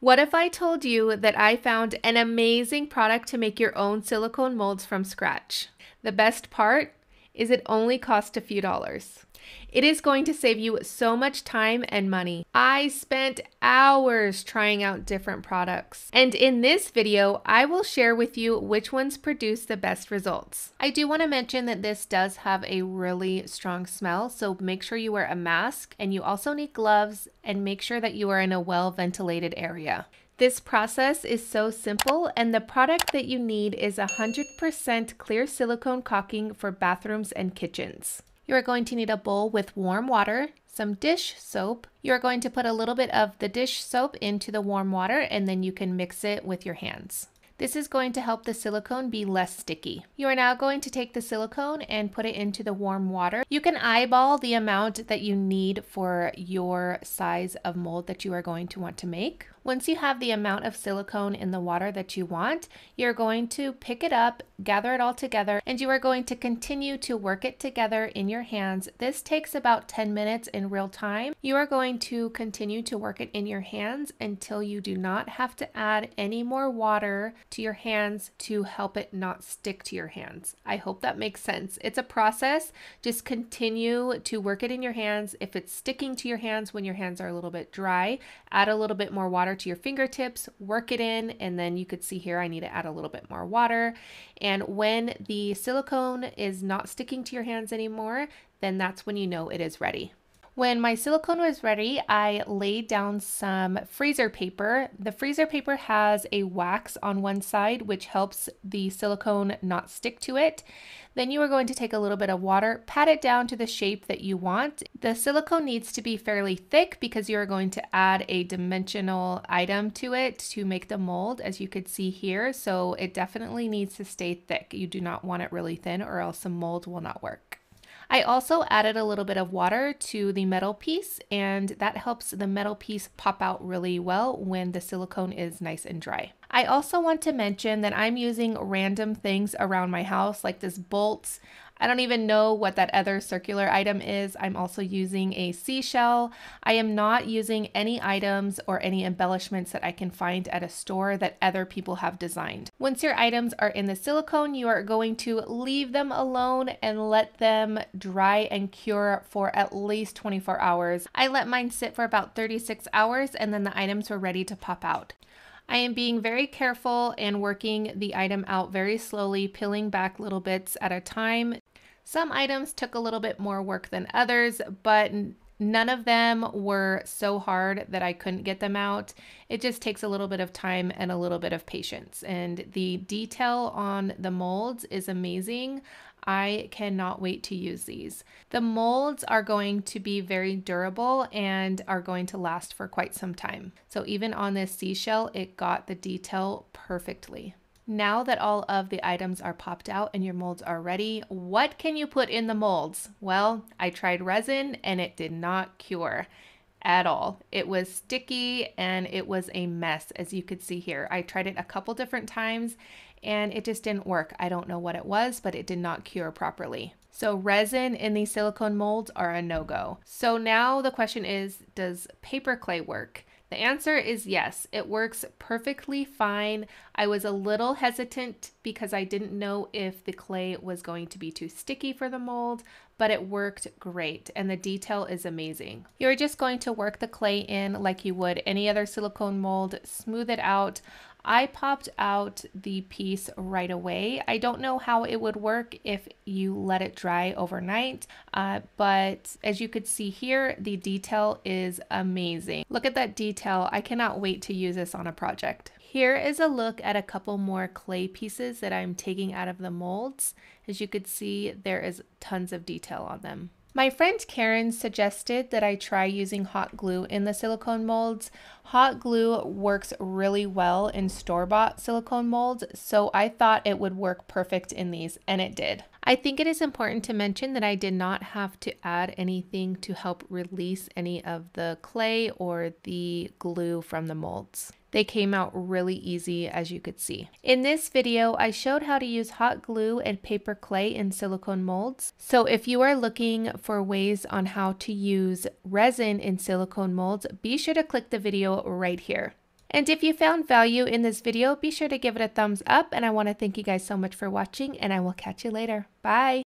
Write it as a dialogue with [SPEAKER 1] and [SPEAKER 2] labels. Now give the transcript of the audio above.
[SPEAKER 1] What if I told you that I found an amazing product to make your own silicone molds from scratch? The best part is it only cost a few dollars. It is going to save you so much time and money. I spent hours trying out different products. And in this video, I will share with you which ones produce the best results. I do wanna mention that this does have a really strong smell, so make sure you wear a mask and you also need gloves and make sure that you are in a well-ventilated area. This process is so simple and the product that you need is 100% clear silicone caulking for bathrooms and kitchens. You are going to need a bowl with warm water, some dish soap. You are going to put a little bit of the dish soap into the warm water and then you can mix it with your hands. This is going to help the silicone be less sticky. You are now going to take the silicone and put it into the warm water. You can eyeball the amount that you need for your size of mold that you are going to want to make. Once you have the amount of silicone in the water that you want, you're going to pick it up, gather it all together, and you are going to continue to work it together in your hands. This takes about 10 minutes in real time. You are going to continue to work it in your hands until you do not have to add any more water to your hands to help it not stick to your hands. I hope that makes sense. It's a process. Just continue to work it in your hands. If it's sticking to your hands when your hands are a little bit dry, add a little bit more water water to your fingertips, work it in, and then you could see here I need to add a little bit more water. And when the silicone is not sticking to your hands anymore, then that's when you know it is ready. When my silicone was ready, I laid down some freezer paper. The freezer paper has a wax on one side, which helps the silicone not stick to it. Then you are going to take a little bit of water, pat it down to the shape that you want. The silicone needs to be fairly thick because you are going to add a dimensional item to it to make the mold, as you could see here. So it definitely needs to stay thick. You do not want it really thin or else the mold will not work. I also added a little bit of water to the metal piece and that helps the metal piece pop out really well when the silicone is nice and dry. I also want to mention that I'm using random things around my house like this bolt. I don't even know what that other circular item is. I'm also using a seashell. I am not using any items or any embellishments that I can find at a store that other people have designed. Once your items are in the silicone, you are going to leave them alone and let them dry and cure for at least 24 hours. I let mine sit for about 36 hours and then the items were ready to pop out. I am being very careful and working the item out very slowly, peeling back little bits at a time some items took a little bit more work than others, but none of them were so hard that I couldn't get them out. It just takes a little bit of time and a little bit of patience. And the detail on the molds is amazing. I cannot wait to use these. The molds are going to be very durable and are going to last for quite some time. So even on this seashell, it got the detail perfectly. Now that all of the items are popped out and your molds are ready, what can you put in the molds? Well, I tried resin and it did not cure at all. It was sticky and it was a mess, as you could see here. I tried it a couple different times and it just didn't work. I don't know what it was, but it did not cure properly. So resin in these silicone molds are a no-go. So now the question is, does paper clay work? The answer is yes, it works perfectly fine. I was a little hesitant because I didn't know if the clay was going to be too sticky for the mold, but it worked great and the detail is amazing. You're just going to work the clay in like you would any other silicone mold, smooth it out. I popped out the piece right away. I don't know how it would work if you let it dry overnight, uh, but as you could see here, the detail is amazing. Look at that detail. I cannot wait to use this on a project. Here is a look at a couple more clay pieces that I'm taking out of the molds. As you could see, there is tons of detail on them. My friend Karen suggested that I try using hot glue in the silicone molds. Hot glue works really well in store-bought silicone molds, so I thought it would work perfect in these, and it did. I think it is important to mention that I did not have to add anything to help release any of the clay or the glue from the molds. They came out really easy as you could see. In this video, I showed how to use hot glue and paper clay in silicone molds. So if you are looking for ways on how to use resin in silicone molds, be sure to click the video right here. And if you found value in this video, be sure to give it a thumbs up. And I want to thank you guys so much for watching and I will catch you later. Bye.